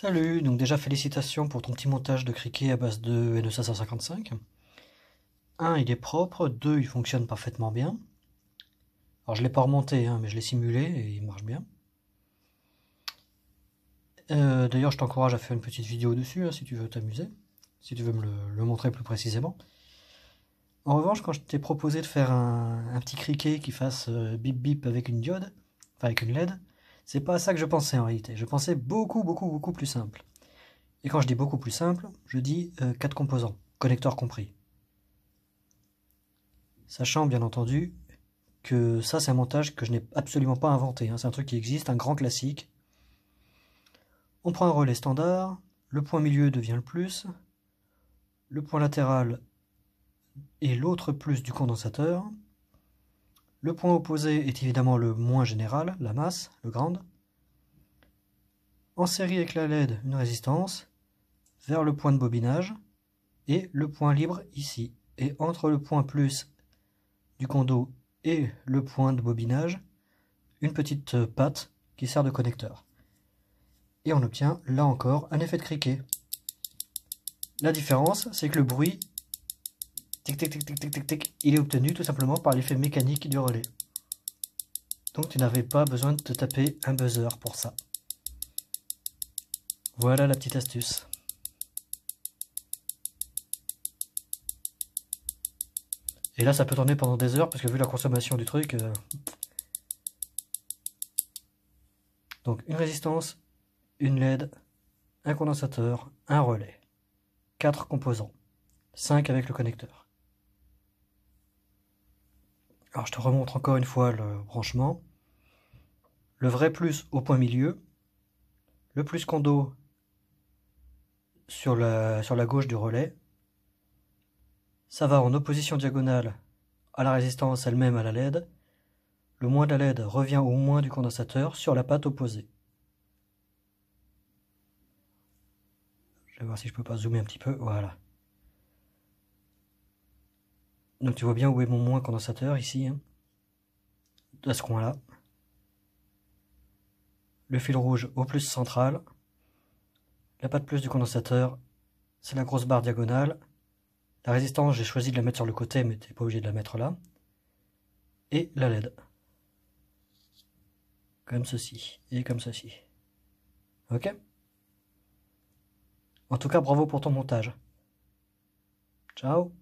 Salut, donc déjà félicitations pour ton petit montage de criquet à base de N555. 1. E il est propre, 2. Il fonctionne parfaitement bien. Alors je ne l'ai pas remonté, hein, mais je l'ai simulé et il marche bien. Euh, d'ailleurs je t'encourage à faire une petite vidéo dessus hein, si tu veux t'amuser, si tu veux me le, montrer plus précisément. En revanche, quand je t'ai proposé de faire un, petit criquet qui fasse euh, bip bip avec une diode, enfin avec une LED, c'est pas à ça que je pensais en réalité. Je pensais beaucoup, beaucoup, beaucoup plus simple. Et quand je dis beaucoup plus simple, je dis euh, quatre 4 composants, connecteurs compris. Sachant bien entendu que ça c'est un montage que je n'ai absolument pas inventé. Hein. C'est un truc qui existe, un grand classique. On prend un relais standard, le point milieu devient le plus, le point latéral est l'autre plus du condensateur, le point opposé est évidemment le moins général, la masse, le grande, En série avec la LED, une résistance, vers le point de bobinage, et le point libre ici. Et entre le point plus du condo et le point de bobinage, une petite patte qui sert de connecteur. Et on obtient, là encore, un effet de criquet. La différence, c'est que le bruit tic, il est obtenu tout simplement par l'effet mécanique du relais. Donc tu n'avais pas besoin de te taper un buzzer pour ça. Voilà la petite astuce. Et là, ça peut tourner pendant des heures, parce que vu la consommation du truc... Euh, donc, une résistance, une LED, un condensateur, un relais. 4 composants. 5 avec le connecteur. Alors je te remontre encore une fois le branchement. Le vrai plus au point milieu. Le plus condo sur la, sur la gauche du relais. Ça va en opposition diagonale à la résistance elle-même à la LED. Le moins de la LED revient au moins du condensateur sur la patte opposée. Je vais voir si je peux pas zoomer un petit peu. Voilà. Donc tu vois bien où est mon moins condensateur ici, hein. à ce coin-là. Le fil rouge au plus central. La patte plus du condensateur, c'est la grosse barre diagonale. La résistance, j'ai choisi de la mettre sur le côté, mais t'es pas obligé de la mettre là. Et la LED. Comme ceci, et comme ceci. Ok En tout cas, bravo pour ton montage. Ciao